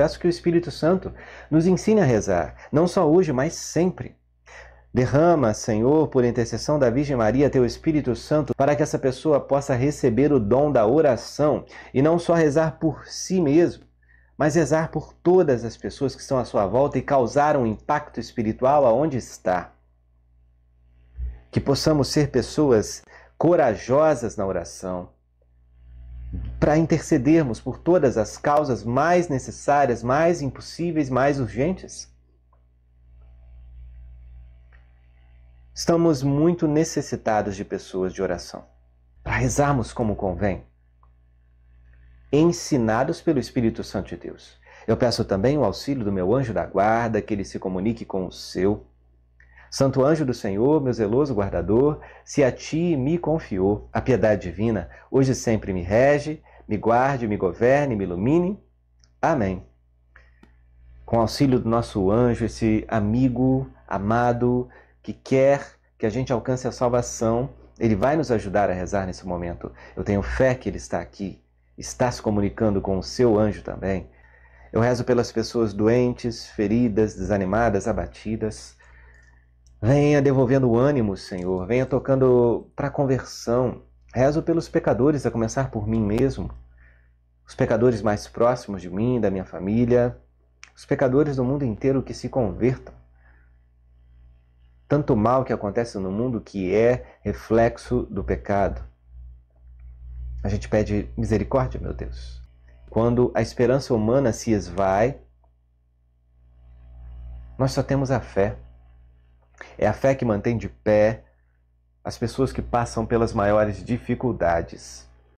Peço que o Espírito Santo nos ensine a rezar, não só hoje, mas sempre. Derrama, Senhor, por intercessão da Virgem Maria, teu Espírito Santo, para que essa pessoa possa receber o dom da oração e não só rezar por si mesmo, mas rezar por todas as pessoas que estão à sua volta e causar um impacto espiritual aonde está. Que possamos ser pessoas corajosas na oração, para intercedermos por todas as causas mais necessárias, mais impossíveis, mais urgentes? Estamos muito necessitados de pessoas de oração, para rezarmos como convém, ensinados pelo Espírito Santo de Deus. Eu peço também o auxílio do meu anjo da guarda, que ele se comunique com o seu Santo anjo do Senhor, meu zeloso guardador, se a ti me confiou a piedade divina, hoje sempre me rege, me guarde, me governe, me ilumine. Amém. Com o auxílio do nosso anjo, esse amigo amado que quer que a gente alcance a salvação, ele vai nos ajudar a rezar nesse momento. Eu tenho fé que ele está aqui, está se comunicando com o seu anjo também. Eu rezo pelas pessoas doentes, feridas, desanimadas, abatidas Venha devolvendo o ânimo, Senhor. Venha tocando para a conversão. Rezo pelos pecadores, a começar por mim mesmo. Os pecadores mais próximos de mim, da minha família. Os pecadores do mundo inteiro que se convertam. Tanto mal que acontece no mundo que é reflexo do pecado. A gente pede misericórdia, meu Deus. Quando a esperança humana se esvai, nós só temos a fé. É a fé que mantém de pé as pessoas que passam pelas maiores dificuldades.